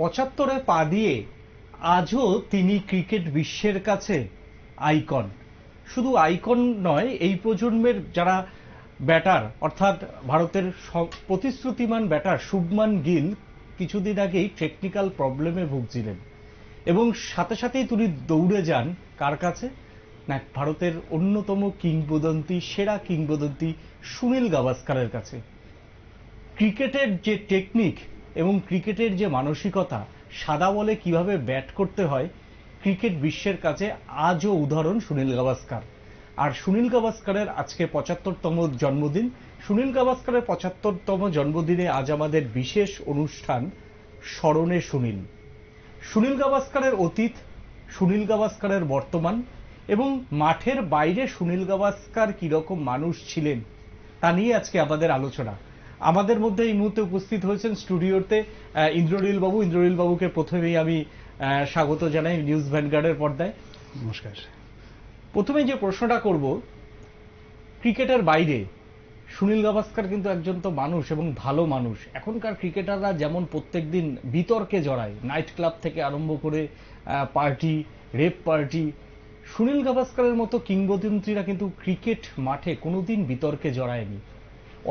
পঁচাত্তরে পা দিয়ে আজও তিনি ক্রিকেট বিশ্বের কাছে আইকন শুধু আইকন নয় এই প্রজন্মের যারা ব্যাটার অর্থাৎ ভারতের প্রতিশ্রুতিমান ব্যাটার শুভমান গিল কিছুদিন আগেই টেকনিক্যাল প্রবলেমে ভুগছিলেন এবং সাথে সাথেই তিনি দৌড়ে যান কার কাছে না ভারতের অন্যতম কিংবদন্তি সেরা কিংবদন্তি সুনীল গাভাস্কারের কাছে ক্রিকেটের যে টেকনিক এবং ক্রিকেটের যে মানসিকতা সাদা বলে কিভাবে ব্যাট করতে হয় ক্রিকেট বিশ্বের কাছে আজও উদাহরণ সুনীল গাভাস্কার আর সুনীল গাভাস্কারের আজকে পঁচাত্তরতম জন্মদিন সুনীল গাভাস্কারের পঁচাত্তরতম জন্মদিনে আজ আমাদের বিশেষ অনুষ্ঠান স্মরণে সুনীল সুনীল গাভাস্কারের অতীত সুনীল গাভাস্কারের বর্তমান এবং মাঠের বাইরে সুনীল গাভাস্কার কীরকম মানুষ ছিলেন তা নিয়ে আজকে আমাদের আলোচনা আমাদের মধ্যে এই মুহূর্তে উপস্থিত হয়েছেন স্টুডিওতে ইন্দ্রনীল বাবু ইন্দ্রনীল বাবুকে প্রথমেই আমি স্বাগত জানাই নিউজ ভ্যানগার্ডের পর্দায় নমস্কার প্রথমে যে প্রশ্নটা করব ক্রিকেটের বাইরে সুনীল গাভাস্কার কিন্তু একজন তো মানুষ এবং ভালো মানুষ এখনকার ক্রিকেটাররা যেমন প্রত্যেক দিন বিতর্কে জড়ায় নাইট ক্লাব থেকে আরম্ভ করে পার্টি রেপ পার্টি সুনীল গাভাস্কারের মতো কিংবদন্তীরা কিন্তু ক্রিকেট মাঠে কোনোদিন বিতর্কে জড়ায়নি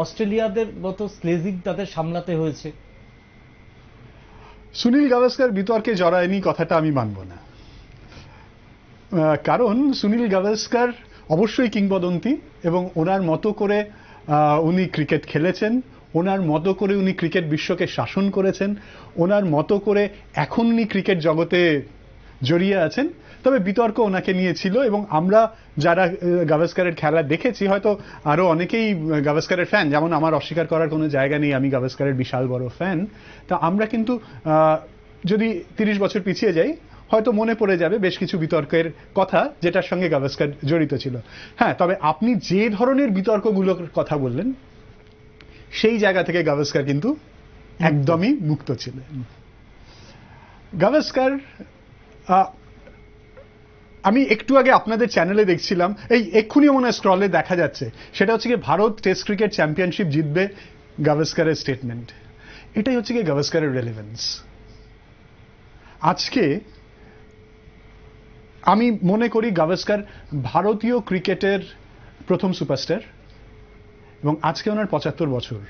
অস্ট্রেলিয়াদের মতো স্লেজিং তাদের সামলাতে হয়েছে সুনীল গাভাস্কার বিতর্কে জড়ায়নি কথাটা আমি মানব না কারণ সুনীল গাভাস্কার অবশ্যই কিংবদন্তি এবং ওনার মতো করে উনি ক্রিকেট খেলেছেন ওনার মতো করে উনি ক্রিকেট বিশ্বকে শাসন করেছেন ওনার মতো করে এখন উনি ক্রিকেট জগতে জড়িয়ে আছেন তবে বিতর্ক ওনাকে নিয়েছিল এবং আমরা যারা গাভাস্কারের খেলা দেখেছি হয়তো আরও অনেকেই গাভাস্কারের ফ্যান যেমন আমার অস্বীকার করার কোনো জায়গা নেই আমি গাভাস্কারের বিশাল বড় ফ্যান তা আমরা কিন্তু যদি তিরিশ বছর পিছিয়ে যাই হয়তো মনে পড়ে যাবে বেশ কিছু বিতর্কের কথা যেটার সঙ্গে গাভাস্কার জড়িত ছিল হ্যাঁ তবে আপনি যে ধরনের বিতর্কগুলোর কথা বললেন সেই জায়গা থেকে গাভাস্কার কিন্তু একদমই মুক্ত ছিলেন গাভাস্কার আমি একটু আগে আপনাদের চ্যানেলে দেখছিলাম এই এক্ষুনি মনে হয় স্ক্রলে দেখা যাচ্ছে সেটা হচ্ছে কি ভারত টেস্ট ক্রিকেট চ্যাম্পিয়নশিপ জিতবে গাভাস্কারের স্টেটমেন্ট এটাই হচ্ছে কি গাভাস্কারের রেলিভেন্স আজকে আমি মনে করি গাভাস্কার ভারতীয় ক্রিকেটের প্রথম সুপারস্টার এবং আজকে ওনার পঁচাত্তর বছর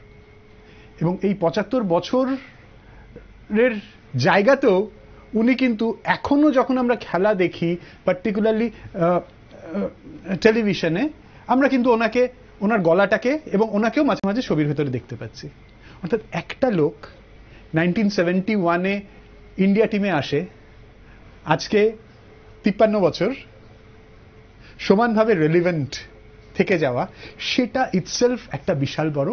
এবং এই পঁচাত্তর বছরের জায়গাতেও উনি কিন্তু এখনও যখন আমরা খেলা দেখি পার্টিকুলারলি টেলিভিশনে আমরা কিন্তু ওনাকে ওনার গলাটাকে এবং ওনাকেও মাঝে মাঝে ছবির ভেতরে দেখতে পাচ্ছি অর্থাৎ একটা লোক নাইনটিন সেভেন্টি ওয়ানে ইন্ডিয়া টিমে আসে আজকে তিপ্পান্ন বছর সমানভাবে রেলিভেন্ট থেকে যাওয়া সেটা ইটসেলফ একটা বিশাল বড়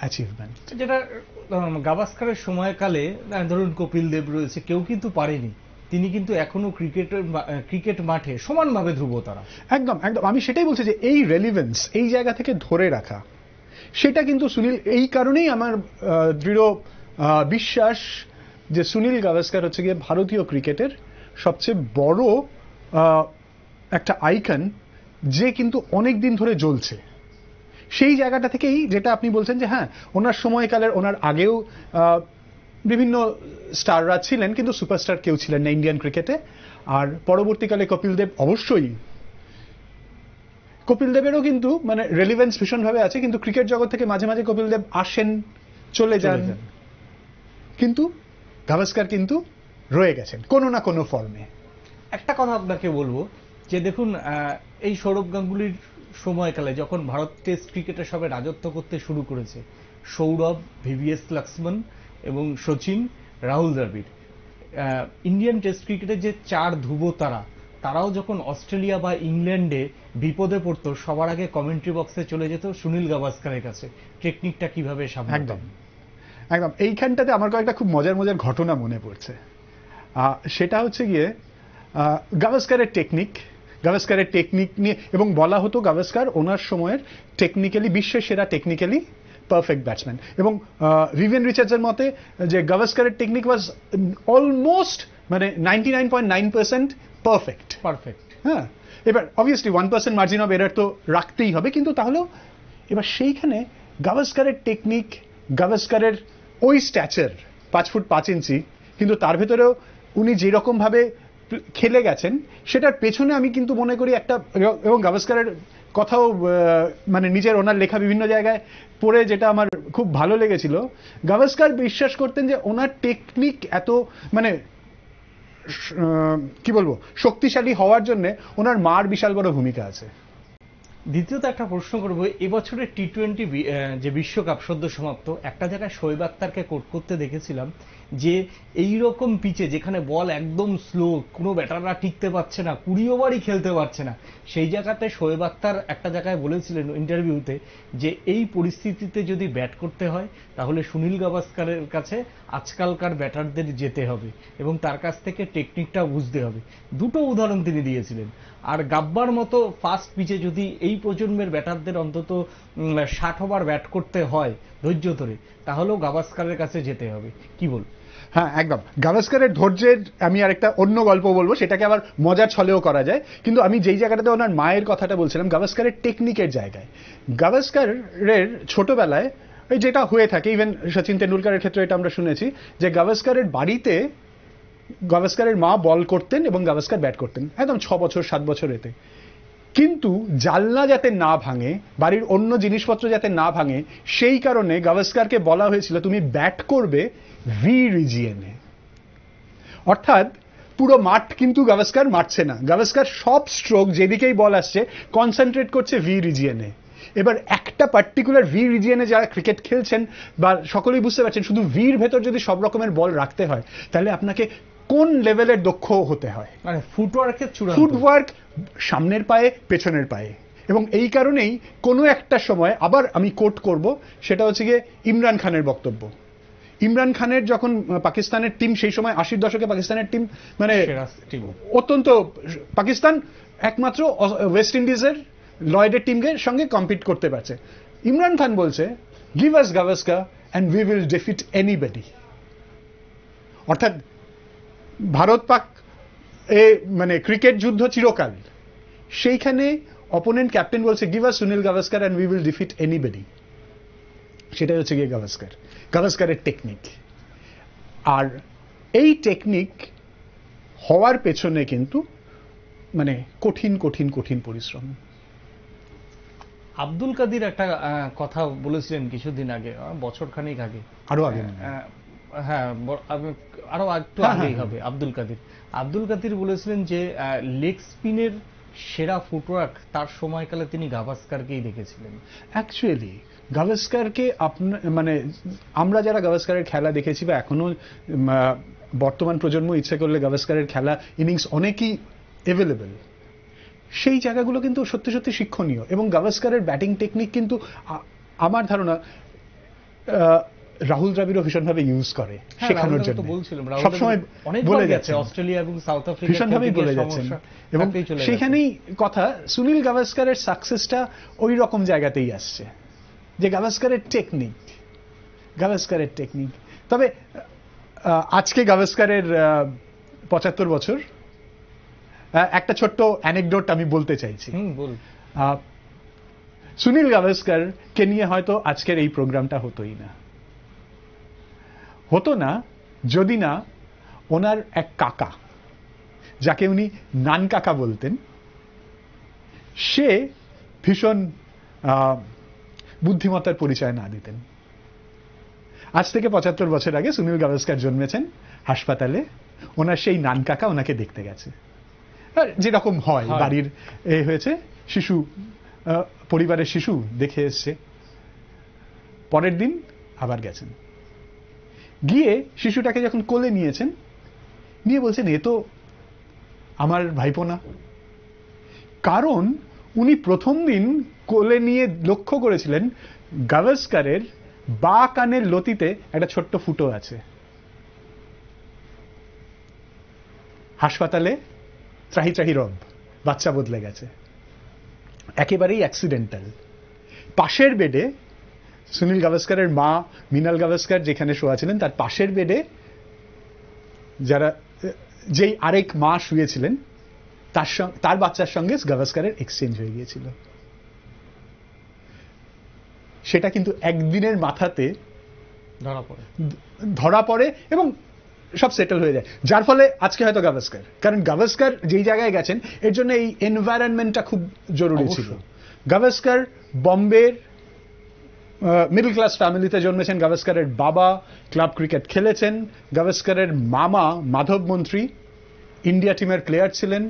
অ্যাচিভমেন্ট যেটা গাভাস্কারের সময়কালে ধরুন কপিল দেব রয়েছে কেউ কিন্তু পারেনি তিনি কিন্তু এখনো ক্রিকেটের ক্রিকেট মাঠে সমানভাবে ধ্রুব তারা একদম একদম আমি সেটাই বলছি যে এই রেলিভেন্স এই জায়গা থেকে ধরে রাখা সেটা কিন্তু সুনীল এই কারণেই আমার দৃঢ় বিশ্বাস যে সুনীল গাভাস্কার হচ্ছে গিয়ে ভারতীয় ক্রিকেটের সবচেয়ে বড় একটা আইকন যে কিন্তু অনেক দিন ধরে জ্বলছে সেই জায়গাটা থেকেই যেটা আপনি বলছেন যে হ্যাঁ ওনার সময়কালের ওনার আগেও বিভিন্ন স্টাররা ছিলেন কিন্তু সুপারস্টার কেউ ছিলেন না ইন্ডিয়ান ক্রিকেটে আর পরবর্তীকালে কপিল দেব অবশ্যই কপিল দেবেরও কিন্তু মানে রেলিভেন্স ভীষণভাবে আছে কিন্তু ক্রিকেট জগৎ থেকে মাঝে মাঝে কপিল দেব আসেন চলে যান কিন্তু গাভাস্কার কিন্তু রয়ে গেছেন কোনো না কোনো ফর্মে একটা কথা আপনাকে বলবো যে দেখুন এই সৌরভ গাঙ্গুলির সময়কালে যখন ভারত টেস্ট ক্রিকেটে সবে রাজত্ব করতে শুরু করেছে সৌরভ ভিভিএস লক্সমান এবং সচিন রাহুল দ্রাবিড় ইন্ডিয়ান টেস্ট ক্রিকেটের যে চার ধ্রুব তারা তারাও যখন অস্ট্রেলিয়া বা ইংল্যান্ডে বিপদে পড়তো সবার আগে কমেন্ট্রি বক্সে চলে যেত সুনীল গাভাস্কারের কাছে টেকনিকটা কিভাবে একদম একদম এইখানটাতে আমার কয়েকটা খুব মজার মজার ঘটনা মনে পড়ছে সেটা হচ্ছে গিয়ে গাভাস্কারের টেকনিক গাভাস্কারের টেকনিক নিয়ে এবং বলা হতো গাভাস্কার ওনার সময়ের টেকনিক্যালি বিশ্বের সেরা টেকনিক্যালি পারফেক্ট ব্যাটসম্যান এবং ভিভিয়ান রিচার্ডসের মতে যে গাভাস্কারের টেকনিক ওয়াজ অলমোস্ট মানে ninety nine point nine percent perfect perfect হ্যাঁ এবার obviously one percent margin of error তো রাখতেই হবে কিন্তু তাহলেও এবার সেইখানে গাভাস্কারের টেকনিক গাভাস্কারের ওই স্ট্যাচার পাঁচ ফুট পাঁচ ইঞ্চি কিন্তু তার ভেতরেও উনি যেরকমভাবে খেলে গেছেন সেটার পেছনে আমি কিন্তু মনে করি একটা এবং গাভাস্কারের কথাও মানে নিজের ওনার লেখা বিভিন্ন জায়গায় পড়ে যেটা আমার খুব ভালো লেগেছিল গাভাস্কার বিশ্বাস করতেন যে ওনার টেকনিক এত মানে কি বলবো শক্তিশালী হওয়ার জন্য ওনার মার বিশাল বড় ভূমিকা আছে দ্বিতীয়ত একটা প্রশ্ন করব এবছরের টি টোয়েন্টি যে বিশ্বকাপ সদ্য সমাপ্ত একটা জায়গায় শোয়েব আক্তারকে কোট করতে দেখেছিলাম যে এই রকম পিচে যেখানে বল একদম স্লো কোনো ব্যাটাররা টিকতে পারছে না কুড়ি ওভারই খেলতে পারছে না সেই জায়গাতে শোয়েব আক্তার একটা জায়গায় বলেছিলেন ইন্টারভিউতে যে এই পরিস্থিতিতে যদি ব্যাট করতে হয় তাহলে সুনীল গাভাস্কারের কাছে আজকালকার ব্যাটারদের যেতে হবে এবং তার কাছ থেকে টেকনিকটা বুঝতে হবে দুটো উদাহরণ তিনি দিয়েছিলেন আর গাব্বার মতো ফাস্ট পিচে যদি এই প্রজন্মের ব্যাটারদের অন্তত ষাট ওভার ব্যাট করতে হয় ধৈর্য ধরে তাহলেও গাভাস্কারের কাছে যেতে হবে কি বল হ্যাঁ একদম গাভাস্কারের ধৈর্যের আমি আর একটা অন্য গল্প বলবো সেটাকে আবার মজার ছলেও করা যায় কিন্তু আমি যেই জায়গাটাতে ওনার মায়ের কথাটা বলছিলাম গাভাস্কারের টেকনিকের জায়গায় গাভাস্কারের ছোটবেলায় যেটা হয়ে থাকে ইভেন সচিন তেন্ডুলকারের ক্ষেত্রে এটা আমরা শুনেছি যে গাভাস্কারের বাড়িতে গাভাস্কারের মা বল করতেন এবং গাভাস্কার ব্যাট করতেন একদম ছ বছর সাত বছর এতে কিন্তু জালনা যাতে না ভাঙে বাড়ির অন্য জিনিসপত্র যাতে না ভাঙে সেই কারণে গাভাস্কারকে বলা হয়েছিল তুমি ব্যাট করবে ভি রিজিয়নে অর্থাৎ পুরো মাঠ কিন্তু গাভাস্কার মারছে না গাভাস্কার সব স্ট্রোক যেদিকেই বল আসছে কনসেন্ট্রেট করছে ভি রিজিয়নে এবার একটা পার্টিকুলার ভি রিজিয়নে যারা ক্রিকেট খেলছেন বা সকলেই বুঝতে পারছেন শুধু ভির ভেতর যদি সব রকমের বল রাখতে হয় তাহলে আপনাকে কোন লেভেলের দক্ষ হতে হয় মানে ফুটওয়ার্কের চূড়া ফুটওয়ার্ক সামনের পায়ে পেছনের পায়ে এবং এই কারণেই কোনো একটা সময় আবার আমি কোট করব সেটা হচ্ছে গিয়ে ইমরান খানের বক্তব্য ইমরান খানের যখন পাকিস্তানের টিম সেই সময় আশির দশকে পাকিস্তানের টিম মানে অত্যন্ত পাকিস্তান একমাত্র ওয়েস্ট ইন্ডিজের লয়েডের টিমকে সঙ্গে কম্পিট করতে পারছে ইমরান খান বলছে give us Gavaskar and we will defeat anybody অর্থাৎ ভারত পাক এ মানে ক্রিকেট যুদ্ধ চিরকাল সেইখানে অপোনেন্ট ক্যাপ্টেন বলছে give us Sunil Gavaskar and we will defeat anybody সেটাই হচ্ছে গিয়ে গাভাস্কার গাভাস্কারের টেকনিক আর এই টেকনিক হওয়ার পেছনে কিন্তু মানে কঠিন কঠিন কঠিন পরিশ্রম আব্দুল কাদির একটা কথা বলেছিলেন কিছুদিন আগে বছরখানেক আগে আরো আগে হ্যাঁ আরো একটু হ্যাঁ, আগেই হ্যাঁ, হবে হ্যাঁ। আব্দুল কাদির আব্দুল কাদির বলেছিলেন যে লেগ স্পিনের সেরা ফুটওয়ার্ক তার সময়কালে তিনি গাভাস্কারকেই দেখেছিলেন অ্যাকচুয়ালি গাভাস্কারকে আপনার মানে আমরা যারা গাভাস্কারের খেলা দেখেছি বা এখনো বর্তমান প্রজন্ম ইচ্ছে করলে গাভাস্কারের খেলা ইনিংস অনেকই অ্যাভেলেবেল সেই জায়গাগুলো কিন্তু সত্যি সত্যি শিক্ষণীয় এবং গাভাস্কারের ব্যাটিং টেকনিক কিন্তু আমার ধারণা রাহুল দ্রাবিড়ও ভীষণভাবে ইউজ করে হ্যাঁ, শেখানোর জন্য সবসময় বলে যাচ্ছে অস্ট্রেলিয়া এবং সাউথ আফ্রিকা ভীষণভাবেই বলে যাচ্ছেন এবং সেখানেই কথা সুনীল গাভাস্কারের সাকসেসটা ওই রকম জায়গাতেই আসছে যে গাভাস্কারের টেকনিক গাভাস্কারের টেকনিক তবে আজকে গাভাস্কারের পঁচাত্তর বছর একটা ছোট্ট অ্যানেকডোট আমি বলতে চাইছি সুনীল গাভাস্কার কে নিয়ে হয়তো আজকের এই প্রোগ্রামটা হতোই না হতো না যদি না ওনার এক কাকা যাকে উনি নান কাকা বলতেন সে ভীষণ বুদ্ধিমত্তার পরিচয় না দিতেন আজ থেকে পঁচাত্তর বছর আগে সুনীল গাভাস্কার জন্মেছেন হাসপাতালে ওনার সেই নান কাকা ওনাকে দেখতে গেছে যেরকম হয় বাড়ির এ হয়েছে শিশু পরিবারের শিশু দেখে এসছে পরের দিন আবার গেছেন গিয়ে শিশুটাকে যখন কোলে নিয়েছেন নিয়ে বলছেন এ তো আমার ভাইপো না কারণ উনি প্রথম দিন কোলে নিয়ে লক্ষ্য করেছিলেন গাভাস্কারের বা কানের লতিতে একটা ছোট্ট ফুটো আছে হাসপাতালে ত্রাহি ত্রাহি রব বাচ্চা বদলে গেছে একেবারেই অ্যাক্সিডেন্টাল পাশের বেডে সুনীল গাভাস্কারের মা মৃণাল গাভাস্কার যেখানে শোয়া ছিলেন তার পাশের বেডে যারা যেই আরেক মা শুয়েছিলেন তার সঙ্গে তার বাচ্চার সঙ্গে গাভাস্কারের এক্সচেঞ্জ হয়ে গিয়েছিল সেটা কিন্তু একদিনের মাথাতে ধরা পড়ে ধরা পড়ে এবং সব সেটেল হয়ে যায় যার ফলে আজকে হয়তো গাভাস্কার কারণ গাভাস্কার যেই জায়গায় গেছেন এর জন্য এই এনভায়রনমেন্টটা খুব জরুরি ছিল গাভাস্কার বম্বের মিডল ক্লাস ফ্যামিলিতে জন্মেছেন গাভাস্কারের বাবা ক্লাব ক্রিকেট খেলেছেন গাভাস্কারের মামা মাধব মন্ত্রী ইন্ডিয়া টিমের প্লেয়ার ছিলেন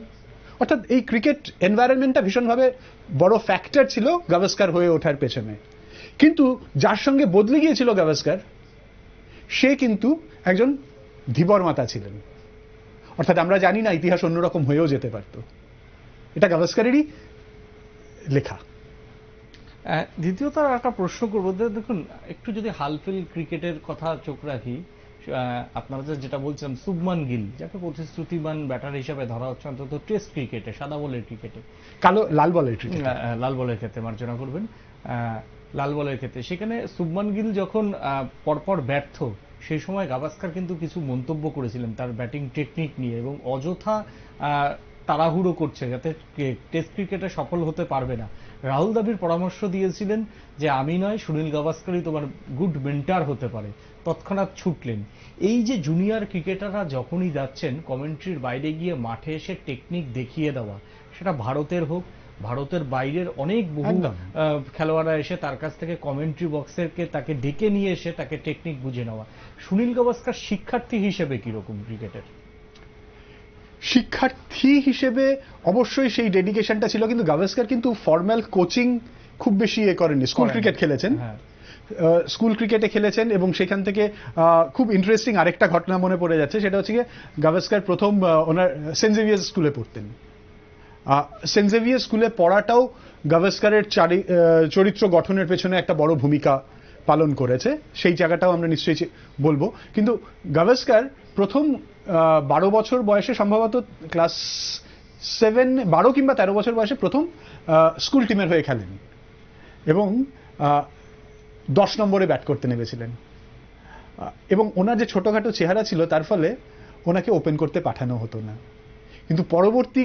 অর্থাৎ এই ক্রিকেট এনভায়রনমেন্টটা ভীষণভাবে বড় ফ্যাক্টর ছিল গাভাস্কার হয়ে ওঠার পেছনে কিন্তু যার সঙ্গে বদলে গিয়েছিল গাভাস্কার সে কিন্তু একজন ধীবরমাতা ছিলেন অর্থাৎ আমরা জানি না ইতিহাস অন্যরকম হয়েও যেতে পারত এটা গাভাস্কারেরই লেখা দ্বিতীয়ত আর একটা প্রশ্ন করবো দেখুন একটু যদি হালফিল ক্রিকেটের কথা চোখ রাখি আপনারা যেটা বলছিলাম সুবমান গিল যাকে প্রতিশ্রুতিবান ব্যাটার হিসেবে ধরা হচ্ছে অন্তত টেস্ট ক্রিকেটে সাদা বলের ক্রিকেটে কালো লাল বলের লাল বলের ক্ষেত্রে মার্জনা করবেন লাল বলের ক্ষেত্রে সেখানে সুবমান গিল যখন পরপর ব্যর্থ সেই সময় গাভাস্কার কিন্তু কিছু মন্তব্য করেছিলেন তার ব্যাটিং টেকনিক নিয়ে এবং অযথা তাড়াহুড়ো করছে যাতে টেস্ট ক্রিকেটে সফল হতে পারবে না রাহুল দাবির পরামর্শ দিয়েছিলেন যে আমি নয় সুনীল গাভাস্করই তোমার গুড মেন্টার হতে পারে তৎক্ষণাৎ ছুটলেন এই যে জুনিয়র ক্রিকেটাররা যখনই যাচ্ছেন কমেন্ট্রির বাইরে গিয়ে মাঠে এসে টেকনিক দেখিয়ে দেওয়া সেটা ভারতের হোক ভারতের বাইরের অনেক বহু খেলোয়াড়রা এসে তার কাছ থেকে কমেন্ট্রি বক্সেরকে তাকে ডেকে নিয়ে এসে তাকে টেকনিক বুঝে নেওয়া সুনীল গাভাস্কার শিক্ষার্থী হিসেবে কিরকম ক্রিকেটের শিক্ষার্থী হিসেবে অবশ্যই সেই ডেডিকেশনটা ছিল কিন্তু গাভাস্কার কিন্তু ফর্ম্যাল কোচিং খুব বেশি এ করেননি স্কুল ক্রিকেট খেলেছেন স্কুল হ্যাঁ। ক্রিকেটে খেলেছেন এবং সেখান থেকে খুব ইন্টারেস্টিং আরেকটা ঘটনা মনে পড়ে যাচ্ছে সেটা হচ্ছে গিয়ে গাভাস্কার প্রথম ওনার সেন্ট স্কুলে পড়তেন সেন্ট স্কুলে পড়াটাও গাভাস্কারের চরিত্র গঠনের পেছনে একটা বড় ভূমিকা পালন করেছে সেই জায়গাটাও আমরা নিশ্চয়ই বলবো কিন্তু গাভাস্কার প্রথম বারো বছর বয়সে সম্ভবত ক্লাস সেভেন বারো কিংবা তেরো বছর বয়সে প্রথম স্কুল টিমের হয়ে খেলেন এবং দশ নম্বরে ব্যাট করতে নেমেছিলেন এবং ওনার যে ছোটোখাটো চেহারা ছিল তার ফলে ওনাকে ওপেন করতে পাঠানো হতো না কিন্তু পরবর্তী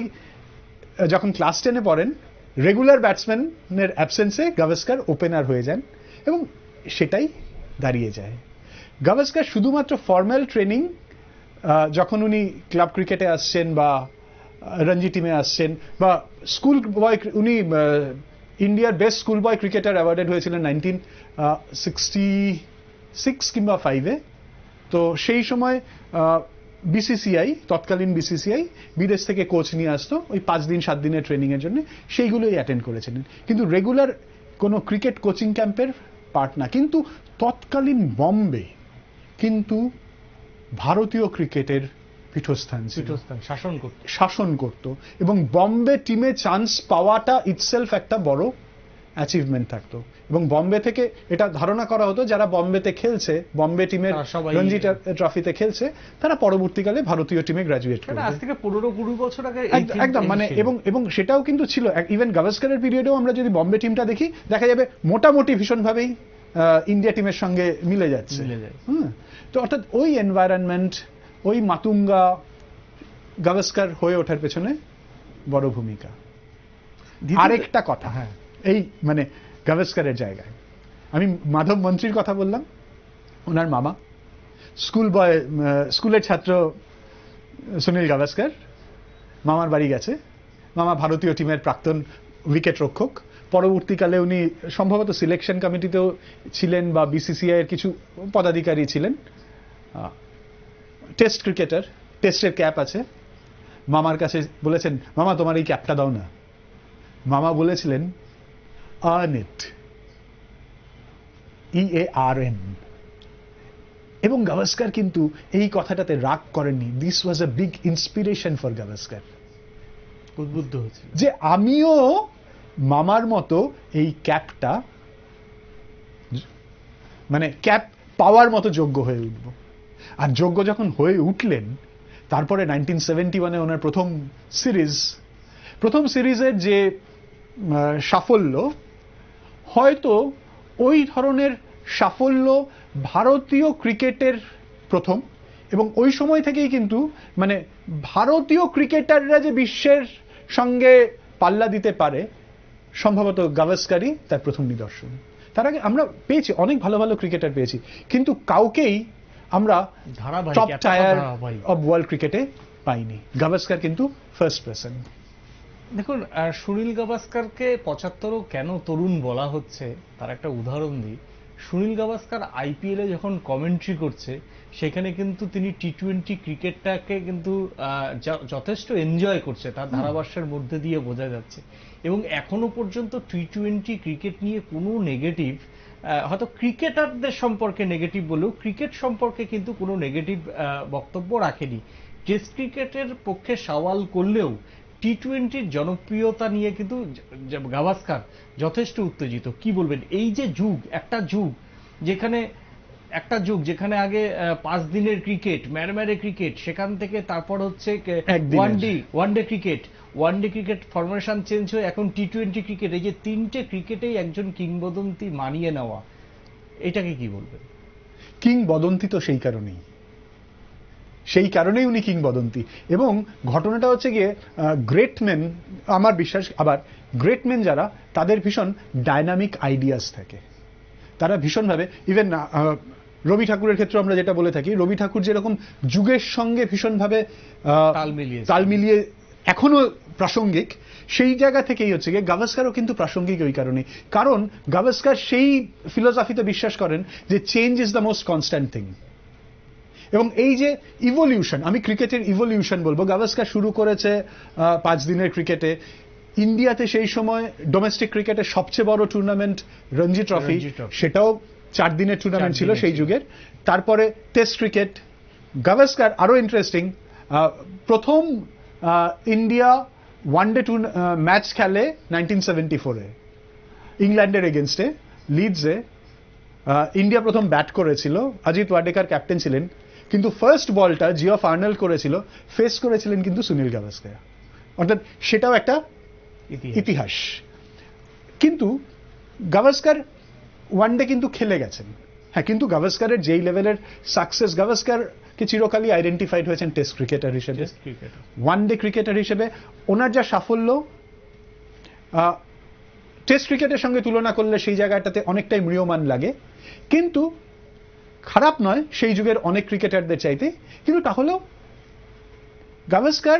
যখন ক্লাস টেনে পড়েন রেগুলার ব্যাটসম্যানের অ্যাবসেন্সে গাভাস্কার ওপেনার হয়ে যান এবং সেটাই দাঁড়িয়ে যায় গাভাস্কার শুধুমাত্র ফর্ম্যাল ট্রেনিং যখন উনি ক্লাব ক্রিকেটে আসছেন বা রঞ্জি টিমে আসছেন বা স্কুল বয় উনি ইন্ডিয়ার best school boy cricketer awarded হয়েছিলেন নাইনটিন সিক্সটি সিক্স কিংবা ফাইভে তো সেই সময় বিসিসিআই তৎকালীন বিসিসিআই বিদেশ থেকে কোচ নিয়ে আসতো ওই পাঁচ দিন সাত দিনের ট্রেনিংয়ের জন্য সেইগুলোই অ্যাটেন্ড করেছিলেন কিন্তু রেগুলার কোনো ক্রিকেট কোচিং ক্যাম্পের পার্ট না কিন্তু তৎকালীন বম্বে কিন্তু ভারতীয় ক্রিকেটের পীঠস্থান শাসন করত শাসন করত এবং বম্বে টিমে চান্স পাওয়াটা ইটসেলফ একটা বড় অ্যাচিভমেন্ট থাকতো এবং বম্বে থেকে এটা ধারণা করা হতো যারা বম্বেতে খেলছে বম্বে টিমের রঞ্জি ট্রফিতে খেলছে তারা পরবর্তীকালে ভারতীয় টিমে গ্রাজুয়েট করে আজ থেকে পনেরো কুড়ি বছর আগে একদম মানে এবং এবং সেটাও কিন্তু ছিল ইভেন গাভাস্কারের পিরিয়ডেও আমরা যদি বম্বে টিমটা দেখি দেখা যাবে মোটামুটি ভীষণভাবেই ইন্ডিয়া টিমের সঙ্গে মিলে যাচ্ছে মিলে হ্যাঁ তো অর্থাৎ ওই এনভায়রনমেন্ট ওই মাতুঙ্গা গাভাস্কার হয়ে ওঠার পেছনে বড় ভূমিকা আরেকটা কথা হ্যাঁ এই মানে গাভাস্কারের জায়গায় আমি মাধব মন্ত্রীর কথা বললাম ওনার মামা স্কুল বয় স্কুলের ছাত্র সুনীল গাভাস্কার মামার বাড়ি গেছে মামা ভারতীয় টিমের প্রাক্তন উইকেট রক্ষক পরবর্তীকালে উনি সম্ভবত সিলেকশন কমিটিতেও ছিলেন বা বিসিসিআই এর কিছু পদাধিকারী ছিলেন টেস্ট ক্রিকেটার টেস্টের ক্যাপ আছে মামার কাছে বলেছেন মামা তোমার এই ক্যাপটা দাও না মামা বলেছিলেন আর্ন ইট ই এ আর এন এবং গাভাস্কার কিন্তু এই কথাটাতে রাগ করেননি this was a big inspiration for Gavaskar উদ্বুদ্ধ হচ্ছে যে আমিও মামার মতো এই ক্যাপটা মানে ক্যাপ পাওয়ার মতো যোগ্য হয়ে উঠব আর যোগ্য যখন হয়ে উঠলেন তারপরে নাইনটিন সেভেন্টি ওয়ানে ওনার প্রথম সিরিজ প্রথম সিরিজের যে সাফল্য হয়তো ওই ধরনের সাফল্য ভারতীয় ক্রিকেটের প্রথম এবং ওই সময় থেকেই কিন্তু মানে ভারতীয় ক্রিকেটাররা যে বিশ্বের সঙ্গে পাল্লা দিতে পারে সম্ভবত গাভাস্কারই তার প্রথম নিদর্শন তার আগে আমরা পেয়েছি অনেক ভালো ভালো ক্রিকেটার পেয়েছি কিন্তু কাউকেই আমরা টপ টায়ার অব ওয়ার্ল্ড ক্রিকেটে পাইনি গাভাস্কার কিন্তু ফার্স্ট পার্সন দেখুন সুনীল গাভাস্কারকে পঁচাত্তরও কেন তরুণ বলা হচ্ছে তার একটা উদাহরণ দিই সুনীল গাভাস্কার আইপিএলে যখন কমেন্ট্রি করছে সেখানে কিন্তু তিনি টি টোয়েন্টি ক্রিকেটটাকে কিন্তু যথেষ্ট এনজয় করছে তার ধারাভাষ্যের মধ্যে দিয়ে বোঝা যাচ্ছে এবং এখনো পর্যন্ত টি টোয়েন্টি ক্রিকেট নিয়ে কোনো নেগেটিভ হয়তো ক্রিকেটারদের সম্পর্কে নেগেটিভ বলেও ক্রিকেট সম্পর্কে কিন্তু কোনো নেগেটিভ বক্তব্য রাখেনি টেস্ট ক্রিকেটের পক্ষে সওয়াল করলেও টি টোয়েন্টির জনপ্রিয়তা নিয়ে কিন্তু গাভাস্কার যথেষ্ট উত্তেজিত কি বলবেন এই যে যুগ একটা যুগ যেখানে একটা যুগ যেখানে আগে পাঁচ দিনের ক্রিকেট ম্যারে ক্রিকেট সেখান থেকে তারপর হচ্ছে one day one day cricket one day cricket formation change হয়ে এখন টি টোয়েন্টি ক্রিকেট এই যে তিনটে ক্রিকেটেই একজন কিংবদন্তি মানিয়ে নেওয়া এটাকে কি বলবেন কিংবদন্তি তো সেই কারণেই সেই কারণেই উনি কিংবদন্তি এবং ঘটনাটা হচ্ছে গিয়ে গ্রেটম্যান আমার বিশ্বাস আবার গ্রেটম্যান যারা তাদের ভীষণ ডায়নামিক আইডিয়াস থাকে তারা ভীষণভাবে ইভেন রবি ঠাকুরের ক্ষেত্রে আমরা যেটা বলে থাকি রবি ঠাকুর যেরকম যুগের সঙ্গে ভীষণভাবে তাল মিলিয়ে তাল মিলিয়ে এখনো প্রাসঙ্গিক সেই জায়গা থেকেই হচ্ছে গিয়ে গাভাস্কারও কিন্তু প্রাসঙ্গিক ওই কারণে কারণ গাভাস্কার সেই ফিলোসফিতে বিশ্বাস করেন যে change is the most constant thing এবং এই যে ইভলিউশন আমি ক্রিকেটের ইভলিউশন বলবো গাভাস্কার শুরু করেছে পাঁচ দিনের ক্রিকেটে ইন্ডিয়াতে সেই সময় ডোমেস্টিক ক্রিকেটের সবচেয়ে বড় টুর্নামেন্ট রঞ্জি ট্রফি সেটাও চার দিনের টুর্নামেন্ট ছিল সেই যুগের তারপরে টেস্ট ক্রিকেট গাভাস্কার আরও ইন্টারেস্টিং প্রথম India one day two match খেলে নাইনটিন সেভেন্টি ফোরে ইংল্যান্ডের এগেনস্টে লিডসে ইন্ডিয়া প্রথম ব্যাট করেছিল অজিত ওয়াডেকার ক্যাপ্টেন ছিলেন কিন্তু ফার্স্ট বলটা জিও ফার্নাল করেছিল ফেস করেছিলেন কিন্তু সুনীল গাভাস্কার অর্থাৎ সেটাও একটা ইতিহাস কিন্তু গাভাস্কার ডে কিন্তু খেলে গেছেন হ্যাঁ কিন্তু গাভাস্কারের যেই লেভেলের সাকসেস গাভাস্কার কি চিরকালই আইডেন্টিফাইড হয়েছেন টেস্ট ক্রিকেটার হিসেবে ওয়ান ডে ক্রিকেটার হিসেবে ওনার যা সাফল্য টেস্ট ক্রিকেটের সঙ্গে তুলনা করলে সেই জায়গাটাতে অনেকটাই ম্রিয়মান লাগে কিন্তু খারাপ নয় সেই যুগের অনেক ক্রিকেটারদের চাইতে কিন্তু তাহলেও গাভাস্কার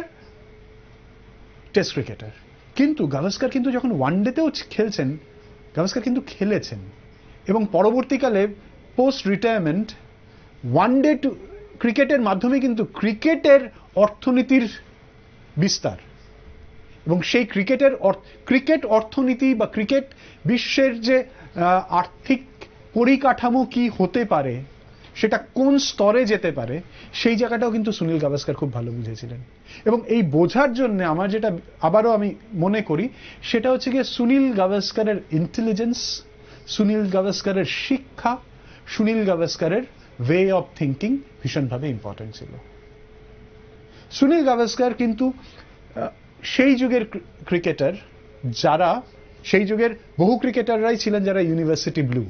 টেস্ট ক্রিকেটার কিন্তু গাভাস্কার কিন্তু যখন ওয়ানডেতেও খেলছেন গাভাস্কার কিন্তু খেলেছেন এবং পরবর্তীকালে post retirement one day two ক্রিকেটের মাধ্যমে কিন্তু ক্রিকেটের অর্থনীতির বিস্তার এবং সেই ক্রিকেটের ক্রিকেট অর্থনীতি বা ক্রিকেট বিশ্বের যে আর্থিক পরিকাঠামো কি হতে পারে সেটা কোন স্তরে যেতে পারে সেই জায়গাটাও কিন্তু সুনীল গাভাস্কার খুব ভালো বুঝেছিলেন এবং এই বোঝার জন্য আমার যেটা আবারও আমি মনে করি সেটা হচ্ছে গিয়ে সুনীল গাভাস্কারের ইন্টেলিজেন্স সুনীল গাভাস্কারের শিক্ষা সুনীল গাভাস্কারের ওয়ে অফ থিঙ্কিং ভীষণভাবে ইম্পর্টেন্ট ছিল সুনীল গাভাস্কার কিন্তু সেই যুগের ক্রিকেটার যারা সেই যুগের বহু ক্রিকেটাররাই ছিলেন যারা ইউনিভার্সিটি ব্লু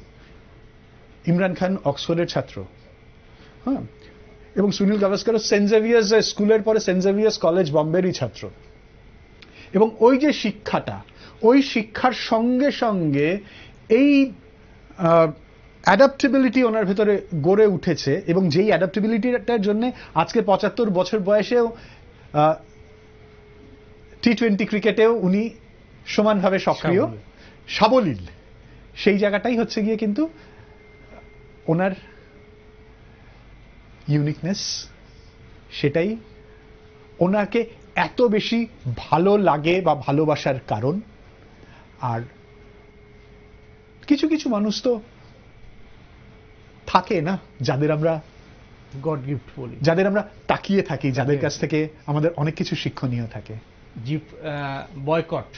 ইমরান খান অক্সফোর্ডের ছাত্র হ্যাঁ এবং সুনীল গাভাস্কারও সেন্ট জেভিয়ার্স স্কুলের পরে সেন্ট কলেজ বম্বেরই ছাত্র এবং ওই যে শিক্ষাটা ওই শিক্ষার সঙ্গে সঙ্গে এই অ্যাডাপ্টেবিলিটি ওনার ভেতরে গড়ে উঠেছে এবং যেই অ্যাডাপ্টেবিলিটিটার জন্য আজকে পঁচাত্তর বছর বয়সেও টি টোয়েন্টি ক্রিকেটেও উনি সমানভাবে সক্রিয় সাবলীল সেই জায়গাটাই হচ্ছে গিয়ে কিন্তু ওনার ইউনিকনেস সেটাই ওনাকে এত বেশি ভালো লাগে বা ভালোবাসার কারণ আর কিছু কিছু মানুষ তো থাকে না যাদের আমরা গড গিফট বলি যাদের আমরা তাকিয়ে থাকি যাদের কাছ থেকে আমাদের অনেক কিছু শিক্ষণীয় থাকে বয়কট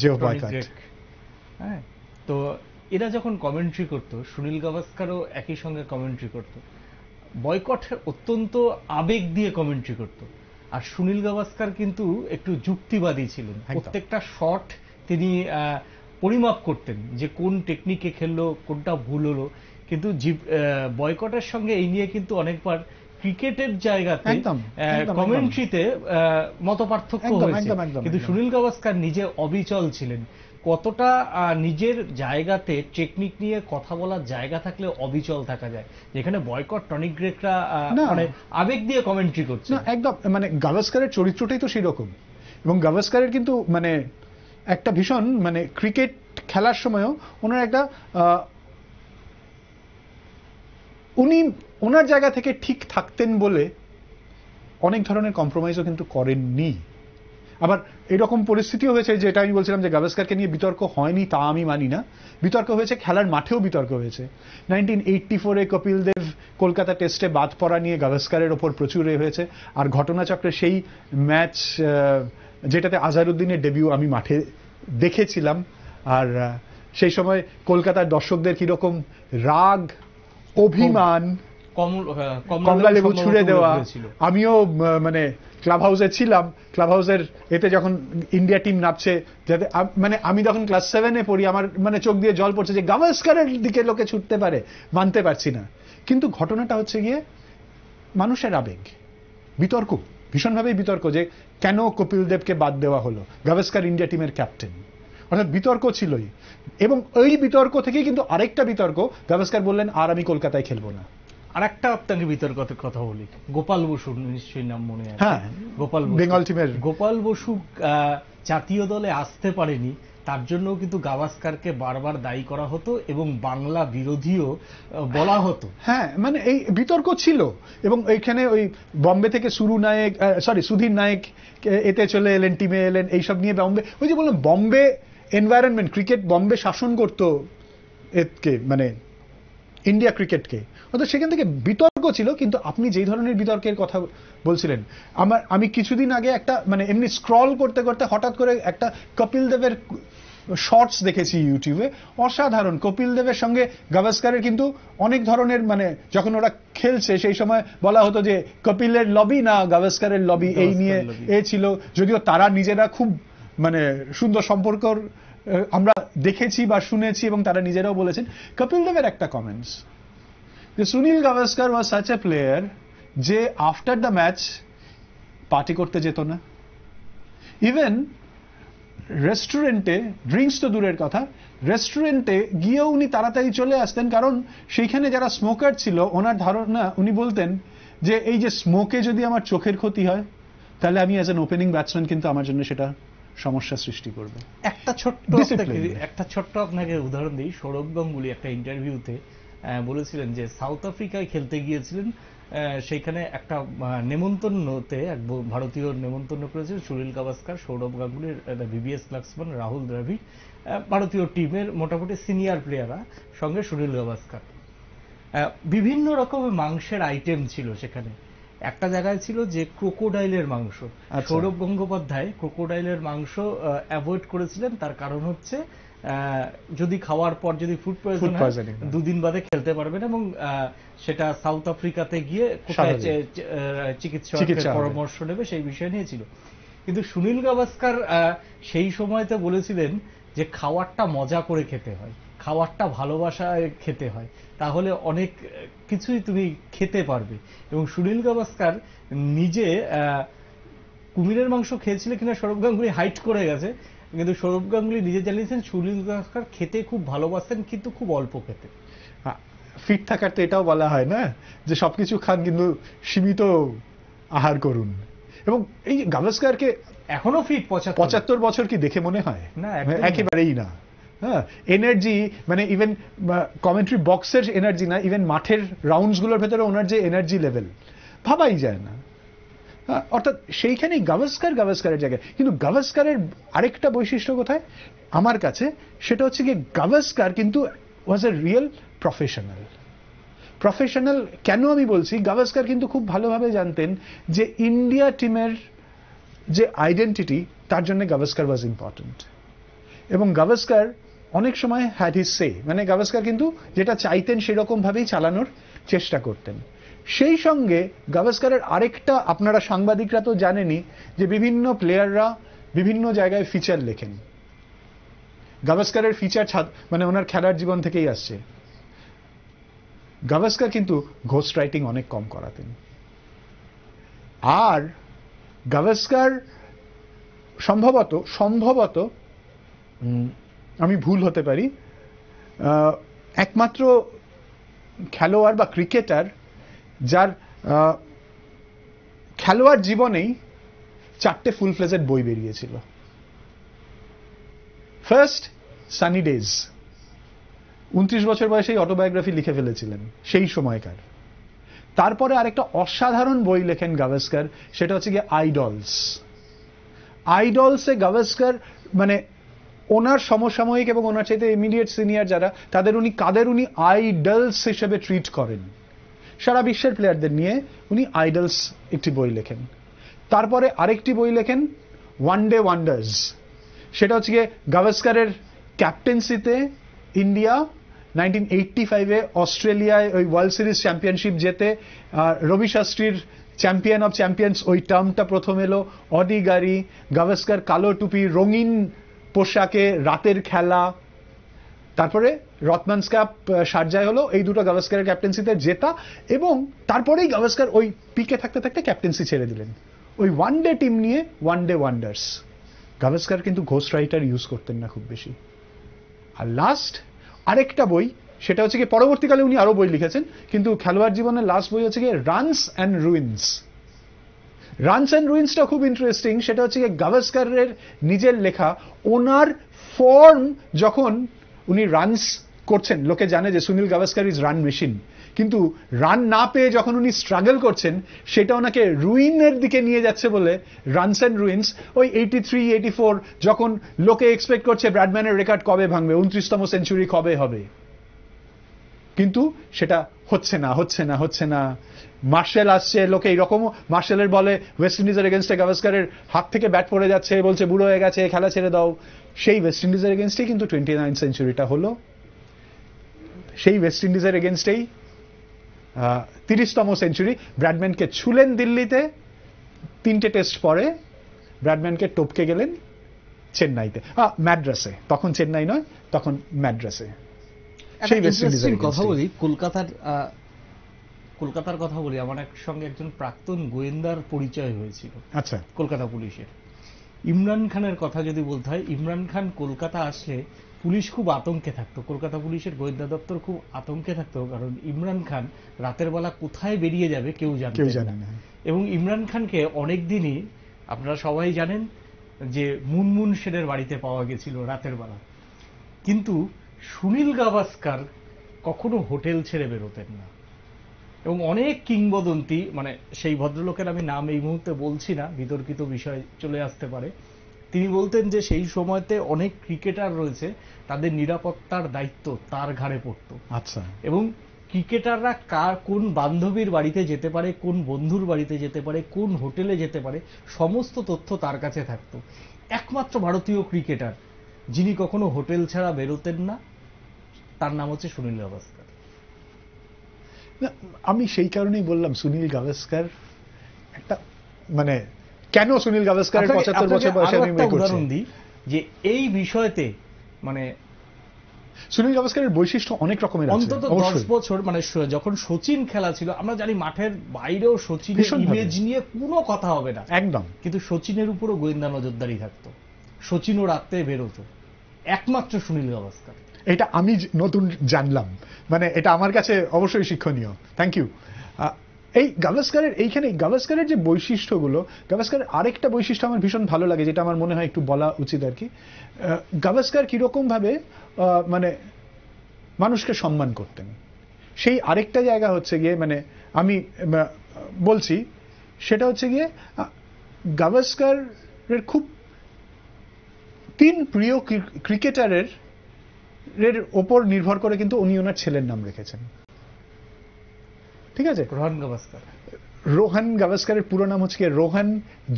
জিও বয়কট হ্যাঁ তো এরা যখন কমেন্ট্রি করতো সুনীল গাভাস্কারও একই সঙ্গে কমেন্ট্রি করত বয়কট অত্যন্ত আবেগ দিয়ে কমেন্ট্রি করত আর সুনীল গাভাস্কার কিন্তু একটু যুক্তিবাদী ছিলেন প্রত্যেকটা শট তিনি পরিমাপ করতেন যে কোন টেকনিকে খেললো কোনটা ভুল হলো কিন্তু বয়কটের সঙ্গে এই নিয়ে কিন্তু অনেকবার ক্রিকেটের জায়গাতে কমেন্ট্রিতে মত পার্থক্য হয়েছে কিন্তু সুনীল গাভাস্কার নিজে অবিচল ছিলেন কতটা নিজের জায়গাতে টেকনিক নিয়ে কথা বলার জায়গা থাকলে অবিচল থাকা যায় যেখানে বয়কট টনিক গ্রেকরা মানে আবেগ দিয়ে কমেন্ট্রি করছে একদম মানে গাভাস্কারের চরিত্রটাই তো সেরকম এবং গাভাস্কারের কিন্তু মানে একটা ভীষণ মানে ক্রিকেট খেলার সময়ও ওনার একটা উনি ওনার জায়গা থেকে ঠিক থাকতেন বলে অনেক ধরনের কম্প্রোমাইজও কিন্তু করেননি আবার এরকম পরিস্থিতিও হয়েছে যেটা আমি বলছিলাম যে গাভাস্কারকে নিয়ে বিতর্ক হয়নি তা আমি মানি না বিতর্ক হয়েছে খেলার মাঠেও বিতর্ক হয়েছে নাইনটিন এইটটি ফোরে কপিল দেব কলকাতা টেস্টে বাদ পড়া নিয়ে গাভাস্কারের ওপর প্রচুর এ হয়েছে আর ঘটনাচক্রে সেই ম্যাচ যেটাতে আজহারুদ্দিনের ডেবিউ আমি মাঠে দেখেছিলাম আর সেই সময় কলকাতার দর্শকদের কীরকম রাগ অভিমান হ্যাঁ, কমলা লেবু ছুড়ে দেওয়া আমিও মানে ক্লাব হাউসে ছিলাম ক্লাব হাউসের এতে যখন ইন্ডিয়া টিম নাপছে যাতে মানে আমি যখন ক্লাস সেভেনে পড়ি আমার মানে চোখ দিয়ে জল পড়ছে যে গাভাস্কারের দিকে লোকে ছুটতে পারে মানতে পারছি না কিন্তু ঘটনাটা হচ্ছে গিয়ে মানুষের আবেগ বিতর্ক ভীষণভাবেই বিতর্ক যে কেন কপিল দেবকে বাদ দেওয়া হলো গাভাস্কার ইন্ডিয়া টিমের ক্যাপ্টেন অর্থাৎ বিতর্ক ছিলই এবং এই বিতর্ক থেকে কিন্তু আরেকটা বিতর্ক গাভাস্কার বললেন আর আমি কলকাতায় খেলবো না আর একটা আপনাকে বিতর্কত কথা বলি গোপাল বসু নিশ্চয়ই নাম মনে আছে হ্যাঁ গোপাল বেঙ্গল টিমের গোপাল বসু জাতীয় দলে আসতে পারেনি তার জন্য কিন্তু গাভাস্কারকে বারবার দায়ী করা হতো এবং বাংলা বিরোধীও বলা হতো হ্যাঁ মানে এই বিতর্ক ছিল এবং এইখানে ওই বম্বে থেকে সুরু নায়েক সরি সুধীর নায়েক এতে চলে এলেন টিমে এলেন এইসব নিয়ে বম্বে ওই যে বললাম বম্বে এনভায়রনমেন্ট ক্রিকেট বম্বে শাসন করত এতকে মানে ইন্ডিয়া ক্রিকেটকে অর্থাৎ সেখান থেকে বিতর্ক ছিল কিন্তু আপনি যেই ধরনের বিতর্কের কথা বলছিলেন আমার আমি কিছুদিন আগে একটা মানে এমনি স্ক্রল করতে করতে হঠাৎ করে একটা কপিল দেবের শর্টস দেখেছি ইউটিউবে অসাধারণ কপিল দেবের সঙ্গে গাভাস্কারের কিন্তু অনেক ধরনের মানে যখন ওরা খেলছে সেই সময় বলা হতো যে কপিলের লবি না গাভাস্কারের লবি এই নিয়ে এ ছিল যদিও তারা নিজেরা খুব মানে সুন্দর সম্পর্ক আমরা দেখেছি বা শুনেছি এবং তারা নিজেরাও বলেছেন কপিল দেবের একটা কমেন্টস যে Sunil Gavaskar was such a player যে আফটার দ্য ম্যাচ পার্টি করতে যেত না ইভেন রেস্টুরেন্টে ড্রিঙ্কস তো দূরের কথা রেস্টুরেন্টে গিয়েও উনি তাড়াতাড়ি চলে আসতেন কারণ সেইখানে যারা স্মোকার ছিল ওনার ধারণা উনি বলতেন যে এই যে স্মোকে যদি আমার চোখের ক্ষতি হয় তাহলে আমি অ্যাজ অ্যান ওপেনিং ব্যাটসম্যান কিন্তু আমার জন্য সেটা সমস্যা সৃষ্টি করবে একটা ছোট্ট একটা ছোট্ট আপনাকে উদাহরণ দিই সৌরভ গাঙ্গুলি একটা ইন্টারভিউতে বলেছিলেন যে সাউথ আফ্রিকায় খেলতে গিয়েছিলেন সেখানে একটা নেমন্তন্নতে এক ভারতীয় নেমন্তন্ন করেছিল সুনীল গাভাস্কার সৌরভ গাঙ্গুলির বিবিএস লাক্সমান রাহুল দ্রাবিড় ভারতীয় টিমের মোটামুটি সিনিয়র প্লেয়াররা সঙ্গে সুনীল গাভাস্কার বিভিন্ন রকমের মাংসের আইটেম ছিল সেখানে একটা জায়গায় ছিল যে ক্রোকোডাইলের মাংস আচ্ছা। সৌরভ গঙ্গোপাধ্যায় ক্রোকোডাইলের মাংস অ্যাভয়েড করেছিলেন তার কারণ হচ্ছে যদি খাওয়ার পর যদি ফুড পয়জন হ্যাঁ। দুদিন বাদে খেলতে পারবেন এবং সেটা সাউথ আফ্রিকাতে গিয়ে কোথায় চিকিৎসকের পরামর্শ নেবে সেই বিষয় নিয়েছিল কিন্তু সুনীল গাভাস্কার সেই সময়তে বলেছিলেন যে খাওয়ারটা মজা করে খেতে হয় খাওয়ারটা ভালোবাসায় খেতে হয় তাহলে অনেক কিছুই তুমি খেতে পারবে এবং সুনীল গাভাস্কার নিজে কুমিরের মাংস খেয়েছিল কিনা সৌরভ গাঙ্গুলি হাইট করে গেছে কিন্তু সৌরভ গাঙ্গুলি নিজে জানিয়েছেন সুনীল গাভাস্কার খেতে খুব ভালোবাসেন কিন্তু খুব অল্প খেতে ফিট হ্যাঁ, থাকার তো এটাও বলা হয় না যে সবকিছু খান কিন্তু সীমিত আহার করুন এবং এই গাভাস্কারকে এখনো ফিট পঁচাত্তর বছর কি দেখে মনে হয় না মানে একেবারেই না হ্যাঁ এনার্জি মানে ইভেন কমেন্ট্রি বক্সের এনার্জি না ইভেন মাঠের রাউন্ডসগুলোর ভেতরে ওনার যে এনার্জি লেভেল ভাবাই যায় না হ্যাঁ, অর্থাৎ সেইখানেই গাভাস্কার গাভাস্কারের জায়গায় কিন্তু গাভাস্কারের আরেকটা বৈশিষ্ট্য কোথায় আমার কাছে সেটা হচ্ছে গিয়ে গাভাস্কার কিন্তু was a real professional professional কেন আমি বলছি গাভাস্কার কিন্তু খুব ভালোভাবে জানতেন যে ইন্ডিয়া টিমের যে আইডেন্টিটি তার জন্য গাভাস্কার ওয়াজ ইম্পর্টেন্ট এবং গাভাস্কার অনেক সময় হ্যাড হিজ সে মানে গাভাস্কার কিন্তু যেটা চাইতেন সেরকমভাবেই চালানোর চেষ্টা করতেন সেই সঙ্গে গাভাস্কারের আরেকটা আপনারা সাংবাদিকরা তো জানেনই যে বিভিন্ন প্লেয়াররা বিভিন্ন জায়গায় ফিচার লেখেন গাভাস্কারের ফিচার মানে ওনার খেলার জীবন থেকেই আসছে গাভাস্কার কিন্তু ঘোস্ট রাইটিং অনেক কম করাতেন আর গাভাস্কার সম্ভবত সম্ভবত আমি ভুল হতে পারি একমাত্র খেলোয়াড় বা ক্রিকেটার যার খেলোয়াড় জীবনেই চারটে ফুল ফ্লেজেড বই বেরিয়েছিল ফার্স্ট সানি ডেজ উনত্রিশ বছর বয়সে অটোবায়োগ্রাফি লিখে ফেলেছিলেন সেই সময়কার তারপরে আরেকটা অসাধারণ বই লেখেন গাভাস্কার সেটা হচ্ছে গিয়ে আইডলস আইডলসে গাভাস্কার মানে ওনার সমসাময়িক এবং ওনার চাইতে ইমিডিয়েট সিনিয়র যারা তাদের উনি কাদের উনি আইডলস হিসেবে ট্রিট করেন সারা বিশ্বের প্লেয়ারদের নিয়ে উনি আইডলস একটি বই লেখেন তারপরে আরেকটি বই লেখেন ওয়ান ডে ওয়ান্ডার্স সেটা হচ্ছে গিয়ে গাভাস্কারের ক্যাপ্টেন্সিতে ইন্ডিয়া নাইনটিন এইটটি ফাইভে অস্ট্রেলিয়ায় ওই ওয়ার্ল্ড সিরিজ চ্যাম্পিয়নশিপ জেতে রবি শাস্ত্রীর চ্যাম্পিয়ন অফ চ্যাম্পিয়ন্স ওই টার্মটা প্রথম এলো অডি গাড়ি গাভাস্কার কালো টুপি রঙিন পোশাকে রাতের খেলা তারপরে রথমান্স কাপ সার্জায় হলো এই দুটো গাভাস্কারের ক্যাপ্টেন্সিতে জেতা এবং তারপরেই গাভাস্কার ওই পিকে থাকতে থাকতে ক্যাপ্টেন্সি ছেড়ে দিলেন ওই ওয়ান ডে টিম নিয়ে ওয়ান ডে ওয়ান্ডার্স গাভাস্কার কিন্তু ঘোষ রাইটার ইউজ করতেন না খুব বেশি আর লাস্ট আরেকটা বই সেটা হচ্ছে কি পরবর্তীকালে উনি আরও বই লিখেছেন কিন্তু খেলোয়াড় জীবনের লাস্ট বই হচ্ছে কি runs and ruins runs and রুইন্সটা খুব ইন্টারেস্টিং সেটা হচ্ছে গাভাস্কারের নিজের লেখা ওনার ফর্ম যখন উনি রানস করছেন লোকে জানে যে Sunil Gavaskar is run machine কিন্তু রান না পেয়ে যখন উনি স্ট্রাগল করছেন সেটা ওনাকে রুইনের দিকে নিয়ে যাচ্ছে বলে রানস অ্যান্ড রুইন্স ওই এইটি থ্রি এইটি ফোর যখন লোকে এক্সপেক্ট করছে ব্র্যাডম্যানের রেকর্ড কবে ভাঙবে উনত্রিশতম সেঞ্চুরি কবে হবে কিন্তু সেটা হচ্ছে না হচ্ছে না হচ্ছে না মার্শেল আসছে লোকে এইরকমও মার্শেলের বলে ওয়েস্ট ইন্ডিজের এগেনস্টে গাভাস্কারের হাত থেকে ব্যাট পড়ে যাচ্ছে বলছে বুড়ো হয়ে গেছে খেলা ছেড়ে দাও সেই ওয়েস্ট ইন্ডিজের এগেনস্টেই কিন্তু টোয়েন্টি নাইন সেঞ্চুরিটা হলো সেই ওয়েস্ট ইন্ডিজের এগেনস্টেই তিরিশতম সেঞ্চুরি ব্র্যাডম্যানকে ছুলেন দিল্লিতে তিনটে টেস্ট পরে ব্র্যাডম্যানকে টপকে গেলেন চেন্নাইতে ম্যাড্রাসে তখন চেন্নাই নয় তখন ম্যাড্রাসে সেই ওয়েস্ট ইন্ডিজের কথা বলি কলকাতার কলকাতার কথা বলি আমার এক সঙ্গে একজন প্রাক্তন গোয়েন্দার পরিচয় হয়েছিল আচ্ছা কলকাতা পুলিশের ইমরান খানের কথা যদি বলতে হয় ইমরান খান কলকাতা আসলে পুলিশ খুব আতঙ্কে থাকতো কলকাতা পুলিশের গোয়েন্দা দপ্তর খুব আতঙ্কে থাকতো কারণ ইমরান খান রাতের বেলা কোথায় বেরিয়ে যাবে কেউ জানে না এবং ইমরান খানকে অনেকদিনই আপনারা সবাই জানেন যে মুনমুন সেনের বাড়িতে পাওয়া গেছিল রাতের বেলা কিন্তু সুনীল গাভাস্কার কখনো হোটেল ছেড়ে বেরোতেন না এবং অনেক কিংবদন্তি মানে সেই ভদ্রলোকের আমি নাম এই মুহূর্তে বলছি না বিতর্কিত বিষয় চলে আসতে পারে তিনি বলতেন যে সেই সময়তে অনেক ক্রিকেটার রয়েছে তাদের নিরাপত্তার দায়িত্ব তার ঘাড়ে পড়ত আচ্ছা এবং ক্রিকেটাররা কার কোন বান্ধবীর বাড়িতে যেতে পারে কোন বন্ধুর বাড়িতে যেতে পারে কোন হোটেলে যেতে পারে সমস্ত তথ্য তার কাছে থাকতো একমাত্র ভারতীয় ক্রিকেটার যিনি কখনো হোটেল ছাড়া বেরোতেন না তার নাম হচ্ছে সুনীল গাভাস্কার আমি সেই কারণেই বললাম সুনীল গাভাস্কার একটা মানে কেন সুনীল গাভাস্কার পঁচাত্তর বছর বয়সে আমি মনে করছি যে এই বিষয়তে মানে সুনীল গাভাস্কারের বৈশিষ্ট্য অনেক রকমের অন্তত দশ বছর মানে যখন সচিন খেলা ছিল আমরা জানি মাঠের বাইরেও সচিনের ইমেজ নিয়ে কোনো কথা হবে না একদম কিন্তু সচিনের উপরও গোয়েন্দা নজরদারি থাকতো সচিনও রাত্রে বেরোতো একমাত্র সুনীল গাভাস্কার এটা আমি নতুন জানলাম মানে এটা আমার কাছে অবশ্যই শিক্ষণীয় থ্যাংক ইউ এই গাভাস্কারের এইখানে গাভাস্কারের যে বৈশিষ্ট্যগুলো গাভাস্কারের আরেকটা বৈশিষ্ট্য আমার ভীষণ ভালো লাগে যেটা আমার মনে হয় একটু বলা উচিত আর কি গাভাস্কার কীরকমভাবে মানে মানুষকে সম্মান করতেন সেই আরেকটা জায়গা হচ্ছে গিয়ে মানে আমি বলছি সেটা হচ্ছে গিয়ে গাভাস্কারের খুব তিন প্রিয় ক্রিকেটারের এর ওপর নির্ভর করে কিন্তু উনি ওনার ছেলের নাম রেখেছেন ঠিক আছে রোহান গাভাস্কার রোহান গাভাস্কারের পুরো নাম হচ্ছে রোহান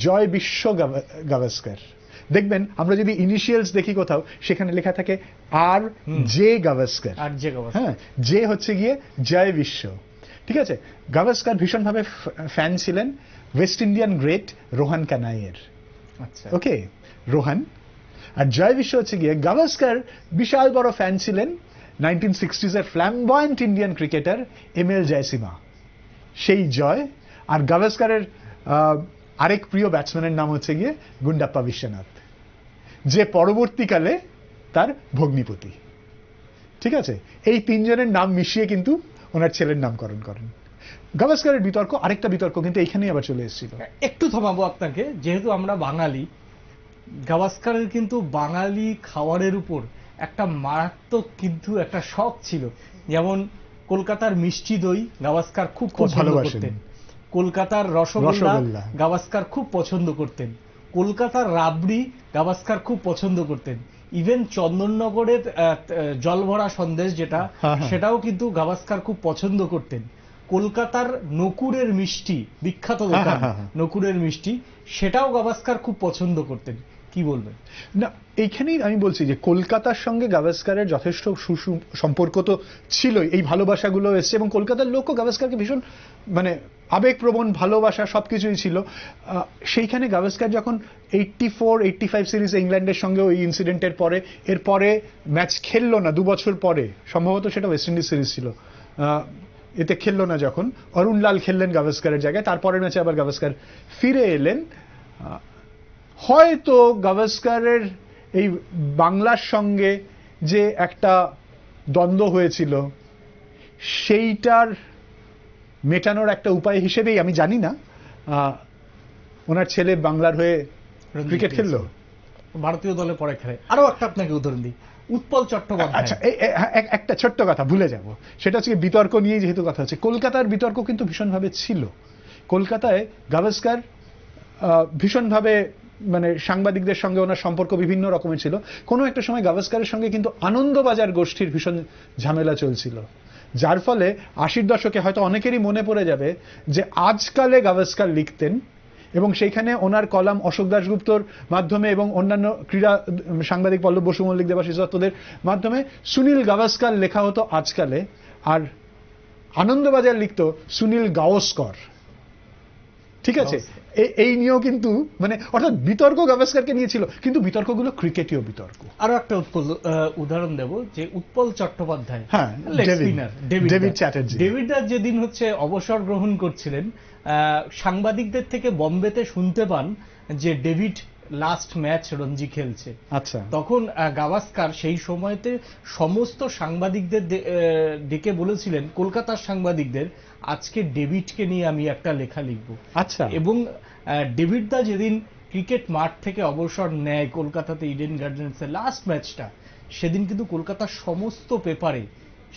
জয় বিশ্ব গাভাস্কার দেখবেন আমরা যদি ইনিশিয়ালস দেখি কোথাও সেখানে লেখা থাকে R J Gavaskar R J হ্যাঁ জে হচ্ছে গিয়ে জয় বিশ্ব ঠিক আছে গাভাস্কার ভীষণভাবে ফ্যান ছিলেন ওয়েস্ট ইন্ডিয়ান গ্রেট রোহান কানাইয়ের আচ্ছা ওকে রোহান আর জয় বিশ্ব হচ্ছে গিয়ে গাভাস্কার বিশাল বড় ফ্যান ছিলেন নাইনটিন সিক্সটিজের flamboyant Indian cricketer M L Jaisimha সেই জয় আর গাভাস্কারের আরেক প্রিয় ব্যাটসম্যানের নাম হচ্ছে গিয়ে গুন্ডাপ্পা বিশ্বনাথ যে পরবর্তীকালে তার ভগ্নিপতি ঠিক আছে এই তিনজনের নাম মিশিয়ে কিন্তু ওনার ছেলের নামকরণ করেন গাভাস্কারের বিতর্ক আরেকটা বিতর্ক কিন্তু এইখানেই আবার চলে এসেছিল একটু থামাবো আপনাকে যেহেতু আমরা বাঙালি গাভাস্কারের কিন্তু বাঙালি খাবারের উপর একটা মারাত্মক কিন্তু একটা শখ ছিল যেমন কলকাতার মিষ্টি দই গাভাস্কার খুব পছন্দ করতেন কলকাতার রসগোল্লা গাভাস্কার খুব পছন্দ করতেন কলকাতার রাবড়ি গাভাস্কার খুব পছন্দ করতেন ইভেন চন্দননগরের জলভরা সন্দেশ যেটা হ্যাঁ, হ্যাঁ। সেটাও কিন্তু গাভাস্কার খুব পছন্দ করতেন কলকাতার নকুরের মিষ্টি বিখ্যাত হ্যাঁ, দোকান নকুরের মিষ্টি সেটাও গাভাস্কার খুব পছন্দ করতেন কি বলবেন না এইখানেই আমি বলছি যে কলকাতার সঙ্গে গাভাস্কারের যথেষ্ট সম্পর্ক তো ছিলই এই ভালোবাসাগুলো এসছে এবং কলকাতার লোকও গাভাস্কারকে ভীষণ মানে আবেগপ্রবণ ভালোবাসা সব কিছুই ছিল সেইখানে গাভাস্কার যখন eighty four eighty five series ইংল্যান্ডের সঙ্গে ওই ইনসিডেন্টের পরে এরপরে ম্যাচ খেললো না দু বছর পরে সম্ভবত সেটা ওয়েস্ট ইন্ডিজ সিরিজ ছিল এতে খেললো না যখন অরুণ লাল খেললেন গাভাস্কারের জায়গায় তারপরের ম্যাচে আবার গাভাস্কার ফিরে এলেন হয়তো গাভাস্কারের এই বাংলার সঙ্গে যে একটা দ্বন্দ্ব হয়েছিল সেইটার মেটানোর একটা উপায় হিসেবেই আমি জানি না ওনার ছেলে বাংলার হয়ে ক্রিকেট খেললো ভারতীয় দলে পরে খেলে আরো একটা আপনাকে উদাহরণ দিই উৎপল চট্টোপাধ্যায় আচ্ছা, হ্যাঁ, একটা ছোট্ট কথা ভুলে যাব সেটা হচ্ছে বিতর্ক নিয়ে যেহেতু কথা হচ্ছে কলকাতার বিতর্ক কিন্তু ভীষণভাবে ছিল কলকাতায় গাভাস্কার ভীষণভাবে মানে সাংবাদিকদের সঙ্গে ওনার সম্পর্ক বিভিন্ন রকমের ছিল কোনো একটা সময় গাভাস্কারের সঙ্গে কিন্তু আনন্দবাজার গোষ্ঠীর ভীষণ ঝামেলা চলছিল যার ফলে আশির দশকে হয়তো অনেকেরই মনে পড়ে যাবে যে আজকালে গাভাস্কার লিখতেন এবং সেইখানে ওনার কলাম অশোক দাশগুপ্তর মাধ্যমে এবং অন্যান্য ক্রীড়া সাংবাদিক পল্লব বসু মল্লিক দেবাশিস দত্তদের মাধ্যমে সুনীল গাভাস্কার লেখা হতো আজকালে আর আনন্দবাজার লিখত সুনীল গাওস্কর ঠিক আছে এই নিয়েও কিন্তু মানে অর্থাৎ বিতর্ক গাভাস্কারকে নিয়েছিল কিন্তু বিতর্কগুলো ক্রিকেটীয় বিতর্ক আরো একটা উৎপল উদাহরণ দেব যে উৎপল চট্টোপাধ্যায় হ্যাঁ ডেভিড চ্যাটার্জি ডেভিড দাস যেদিন হচ্ছে অবসর গ্রহণ করছিলেন সাংবাদিকদের থেকে বম্বেতে শুনতে পান যে ডেভিড লাস্ট ম্যাচ রঞ্জি খেলছে আচ্ছা তখন গাভাস্কার সেই সময়তে সমস্ত সাংবাদিকদের ডেকে বলেছিলেন কলকাতার সাংবাদিকদের আজকে ডেভিডকে নিয়ে আমি একটা লেখা লিখব আচ্ছা এবং ডেভিড দা যেদিন ক্রিকেট মাঠ থেকে অবসর নেয় কলকাতাতে ইডেন গার্ডেন্সের লাস্ট ম্যাচটা সেদিন কিন্তু কলকাতার সমস্ত পেপারে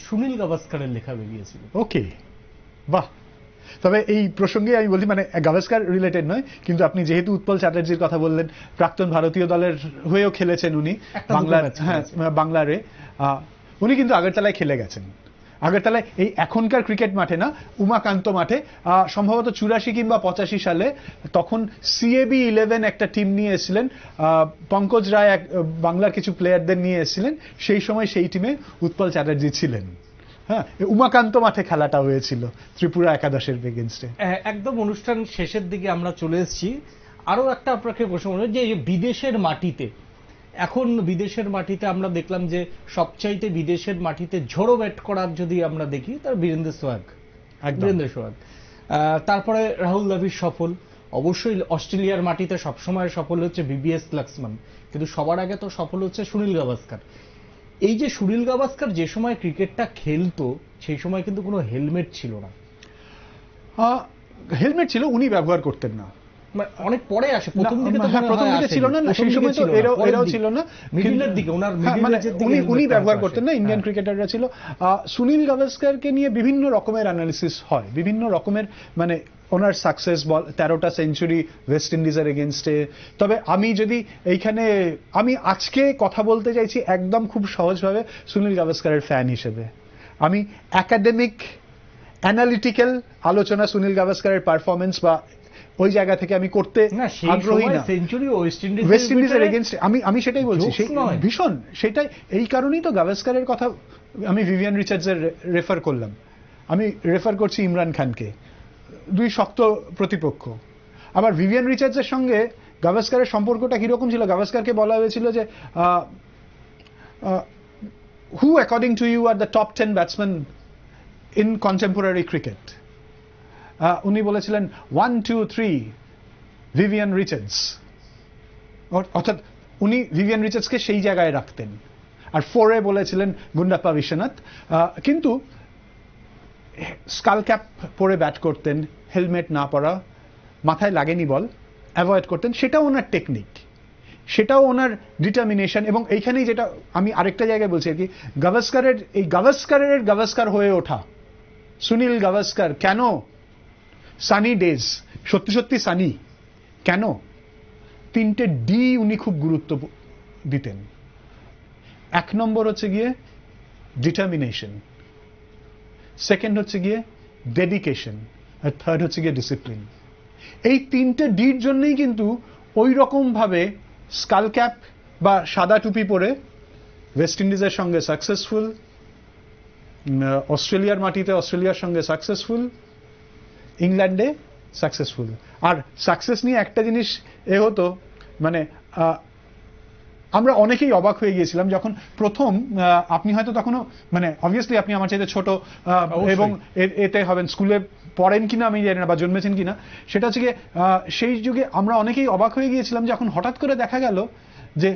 সুনীল গাভাস্কারের লেখা বেরিয়েছিল ওকে বাহ তবে এই প্রসঙ্গে আমি বলি মানে গাভাস্কার রিলেটেড নয় কিন্তু আপনি যেহেতু উৎপল চ্যাটার্জির কথা বললেন প্রাক্তন ভারতীয় দলের হয়েও খেলেছেন উনি বাংলার হ্যাঁ বাংলারে উনি কিন্তু আগরতলায় খেলে গেছেন আগরতলায় এই এখনকার ক্রিকেট মাঠে না উমাকান্ত মাঠে সম্ভবত চুরাশি কিংবা পঁচাশি সালে তখন সিএবি ইলেভেন একটা টিম নিয়ে এসেছিলেন পঙ্কজ রায় এক বাংলার কিছু প্লেয়ারদের নিয়ে এসেছিলেন সেই সময় সেই টিমে উৎপল চ্যাটার্জি ছিলেন হ্যাঁ উমাকান্ত মাঠে খেলাটা হয়েছিল ত্রিপুরা একাদশের এগেনস্টে একদম অনুষ্ঠান শেষের দিকে আমরা চলে এসেছি আরও একটা আপনাকে প্রশ্ন যে বিদেশের মাটিতে এখন বিদেশের মাটিতে আমরা দেখলাম যে সবচাইতে বিদেশের মাটিতে ঝোড়ো ব্যাট করার যদি আমরা দেখি তার বীরেন্দ্র সোহাগ বীরেন্দ্র সোহাগ তারপরে রাহুল দ্রাবিড় সফল অবশ্যই অস্ট্রেলিয়ার মাটিতে সবসময় সফল হচ্ছে বিবিএস লাক্সমান কিন্তু সবার আগে তো সফল হচ্ছে সুনীল গাভাস্কার এই যে সুনীল গাভাস্কার যে সময় ক্রিকেটটা খেলতো সেই সময় কিন্তু কোনো হেলমেট ছিল না হেলমেট ছিল উনি ব্যবহার করতেন না মানে অনেক পরে আসে প্রথম দিকে তো হ্যাঁ, প্রথম দিকে ছিল না সেই সময় তো এরাও ছিল না মিডিলের দিকে ওনার হ্যাঁ, মানে উনি উনি ব্যবহার করতেন না ইন্ডিয়ান ক্রিকেটাররা ছিল সুনীল গাভাস্কারকে নিয়ে বিভিন্ন রকমের অ্যানালিসিস হয় বিভিন্ন রকমের মানে ওনার সাকসেস বল তেরোটা সেঞ্চুরি ওয়েস্ট ইন্ডিজের এগেনস্টে তবে আমি যদি এইখানে আমি আজকে কথা বলতে চাইছি একদম খুব সহজভাবে সুনীল গাভাস্কারের ফ্যান হিসেবে আমি একাডেমিক অ্যানালিটিক্যাল আলোচনা সুনীল গাভাস্কারের পারফরমেন্স বা ওই জায়গা থেকে আমি করতে আগ্রহী না সেঞ্চুরি ওয়েস্ট ইন্ডিজ ওয়েস্ট ইন্ডিজের এগেনস্ট আমি আমি সেটাই বলছি সেই ভীষণ সেটাই এই কারণেই তো গাভাস্কারের কথা আমি ভিভিয়ান রিচার্ডসের রেফার করলাম আমি রেফার করছি ইমরান খানকে দুই শক্ত প্রতিপক্ষ আবার ভিভিয়ান রিচার্ডসের সঙ্গে গাভাস্কারের সম্পর্কটা কিরকম ছিল গাভাস্কারকে বলা হয়েছিল যে who according to you are the top ten batsman in contemporary cricket উনি বলেছিলেন one two three Vivian Richards অর্থাৎ উনি ভিভিয়ান রিচার্ডসকে সেই জায়গায় রাখতেন আর ফোরে বলেছিলেন গুন্ডাপ্পা বিশ্বনাথ কিন্তু স্কাল ক্যাপ পরে ব্যাট করতেন হেলমেট না পরা মাথায় লাগেনি বল অ্যাভয়েড করতেন সেটাও ওনার টেকনিক সেটাও ওনার ডিটারমিনেশন এবং এইখানেই যেটা আমি আরেকটা জায়গায় বলছি আর কি গাভাস্কারের এই গাভাস্কারের গাভাস্কার হয়ে ওঠা সুনীল গাভাস্কার কেন সানি ডেজ সত্যি সত্যি সানি কেন তিনটে ডি উনি খুব গুরুত্ব দিতেন এক নম্বর হচ্ছে গিয়ে ডিটারমিনেশন সেকেন্ড হচ্ছে গিয়ে ডেডিকেশন আর থার্ড হচ্ছে গিয়ে ডিসিপ্লিন এই তিনটে ডির জন্যই কিন্তু ওই রকমভাবে স্কাল ক্যাপ বা সাদা টুপি পরে ওয়েস্ট ইন্ডিজের সঙ্গে সাকসেসফুল অস্ট্রেলিয়ার মাটিতে অস্ট্রেলিয়ার সঙ্গে সাকসেসফুল ইংল্যান্ডে সাকসেসফুল আর সাকসেস নিয়ে একটা জিনিস এ হতো মানে আমরা অনেকেই অবাক হয়ে গিয়েছিলাম যখন প্রথম আপনি হয়তো তখনও মানে অবভিয়াসলি আপনি আমার চাইতে ছোট এবং এতে হবেন স্কুলে পড়েন কিনা আমি জানি না বা জন্মেছেন কিনা সেটা হচ্ছে গিয়ে সেই যুগে আমরা অনেকেই অবাক হয়ে গিয়েছিলাম যখন হঠাৎ করে দেখা গেল যে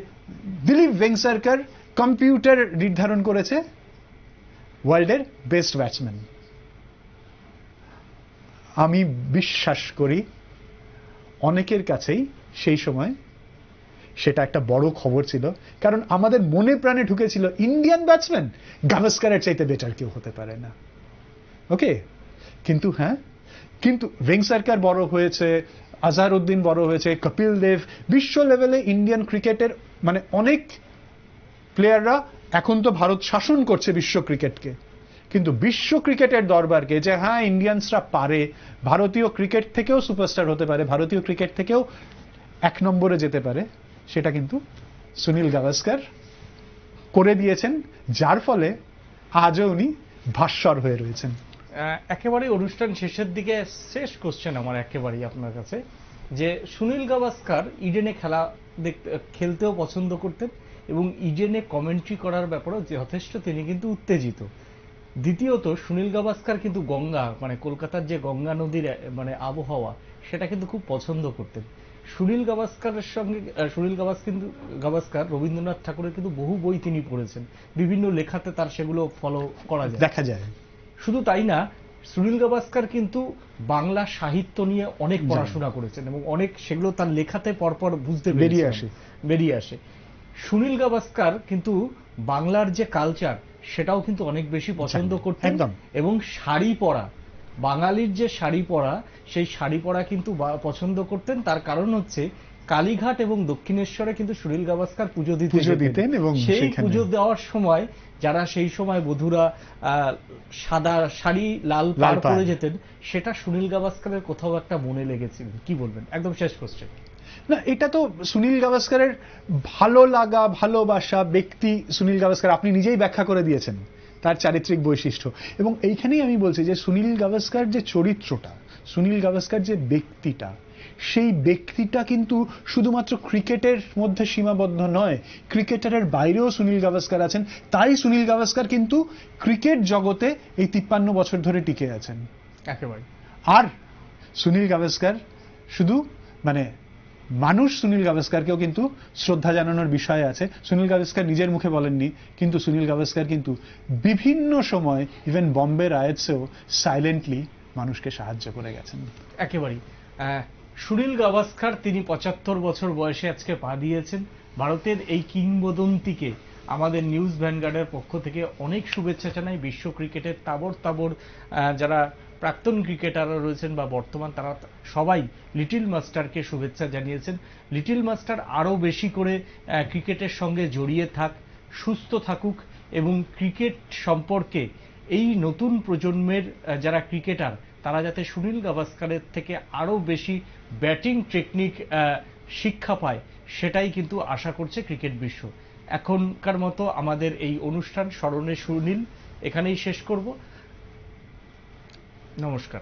দিলীপ ভেংসারকার কম্পিউটার নির্ধারণ করেছে ওয়ার্ল্ডের বেস্ট ব্যাটসম্যান আমি বিশ্বাস করি অনেকের কাছেই সেই সময় সেটা একটা বড় খবর ছিল কারণ আমাদের মনে প্রাণে ঢুকেছিল ইন্ডিয়ান ব্যাটসম্যান গাভাস্কারের চাইতে বেটার কেউ হতে পারে না ওকে কিন্তু হ্যাঁ কিন্তু ভেংসারকার বড় হয়েছে আজহারউদ্দিন বড় হয়েছে কপিল দেব বিশ্ব লেভেলে ইন্ডিয়ান ক্রিকেটের মানে অনেক প্লেয়াররা এখন তো ভারত শাসন করছে বিশ্ব ক্রিকেটকে কিন্তু বিশ্ব ক্রিকেটের দরবারকে যে হ্যাঁ ইন্ডিয়ানসরা পারে ভারতীয় ক্রিকেট থেকেও সুপারস্টার হতে পারে ভারতীয় ক্রিকেট থেকেও এক নম্বরে যেতে পারে সেটা কিন্তু সুনীল গাভাস্কার করে দিয়েছেন যার ফলে আজও উনি ভাস্বর হয়ে রয়েছেন একেবারে অনুষ্ঠান শেষের দিকে শেষ কোশ্চেন আমার একেবারেই আপনার কাছে যে সুনীল গাভাস্কার ইডেনে খেলা দেখতে খেলতেও পছন্দ করতেন এবং ইডেনে কমেন্ট্রি করার ব্যাপারেও যথেষ্ট তিনি কিন্তু উত্তেজিত দ্বিতীয়ত সুনীল গাভাস্কার কিন্তু গঙ্গা মানে কলকাতার যে গঙ্গা নদীর মানে আবহাওয়া সেটা কিন্তু খুব পছন্দ করতেন সুনীল গাভাস্কারের সঙ্গে সুনীল কিন্তু গাভাস্কার রবীন্দ্রনাথ ঠাকুরের কিন্তু বহু বই তিনি পড়েছেন বিভিন্ন লেখাতে তার সেগুলো ফলো করা যায় দেখা যায় শুধু তাই না সুনীল গাভাস্কার কিন্তু বাংলা সাহিত্য নিয়ে অনেক পড়াশোনা করেছেন এবং অনেক সেগুলো তার লেখাতে পরপর বুঝতে বেরিয়ে আসে বেরিয়ে আসে সুনীল গাভাস্কার কিন্তু বাংলার যে কালচার সেটাও কিন্তু অনেক বেশি পছন্দ করতেন এবং শাড়ি পরা বাঙালির যে শাড়ি পরা সেই শাড়ি পরা কিন্তু পছন্দ করতেন তার কারণ হচ্ছে কালীঘাট এবং দক্ষিণেশ্বরে কিন্তু সুনীল গাভাস্কার পুজো দিতে দিতেন এবং সেই পুজো দেওয়ার সময় যারা সেই সময় বধুরা সাদা শাড়ি লাল পাড় করে যেতেন সেটা সুনীল গাভাস্কারের কোথাও একটা মনে লেগেছিল কি বলবেন একদম শেষ কোশ্চেন না এটা তো সুনীল গাভাস্কারের ভালো লাগা ভালোবাসা ব্যক্তি সুনীল গাভাস্কার আপনি নিজেই ব্যাখ্যা করে দিয়েছেন তার চারিত্রিক বৈশিষ্ট্য এবং এইখানেই আমি বলছি যে সুনীল গাভাস্কার যে চরিত্রটা সুনীল গাভাস্কার যে ব্যক্তিটা সেই ব্যক্তিটা কিন্তু শুধুমাত্র ক্রিকেটের মধ্যে সীমাবদ্ধ নয় ক্রিকেটারের বাইরেও সুনীল গাভাস্কার আছেন তাই সুনীল গাভাস্কার কিন্তু ক্রিকেট জগতে এই তিপ্পান্ন বছর ধরে টিকে আছেন একেবারে আর সুনীল গাভাস্কার শুধু মানে মানুষ সুনীল গাভাস্কারকেও কিন্তু শ্রদ্ধা জানানোর বিষয় আছে সুনীল গাভাস্কার নিজের মুখে বলেননি কিন্তু সুনীল গাভাস্কার কিন্তু বিভিন্ন সময় ইভেন বম্বে রায়টসেও সাইলেন্টলি মানুষকে সাহায্য করে গেছেন একেবারেই সুনীল গাভাস্কার তিনি পঁচাত্তর বছর বয়সে আজকে পা দিয়েছেন ভারতের এই কিংবদন্তিকে আমাদের নিউজ ভ্যানগার্ডের পক্ষ থেকে অনেক শুভেচ্ছা জানাই বিশ্ব ক্রিকেটের তাবড় তাবড় যারা প্রাক্তন ক্রিকেটাররা রয়েছেন বা বর্তমান তারা সবাই লিটিল মাস্টারকে শুভেচ্ছা জানিয়েছেন লিটিল মাস্টার আরও বেশি করে ক্রিকেটের সঙ্গে জড়িয়ে থাক সুস্থ থাকুক এবং ক্রিকেট সম্পর্কে এই নতুন প্রজন্মের যারা ক্রিকেটার তারা যাতে সুনীল গাভাস্কারের থেকে আরও বেশি ব্যাটিং টেকনিক শিক্ষা পায় সেটাই কিন্তু আশা করছে ক্রিকেট বিশ্ব এখনকার মতো আমাদের এই অনুষ্ঠান স্মরণে সুনীল এখানেই শেষ করব নমস্কার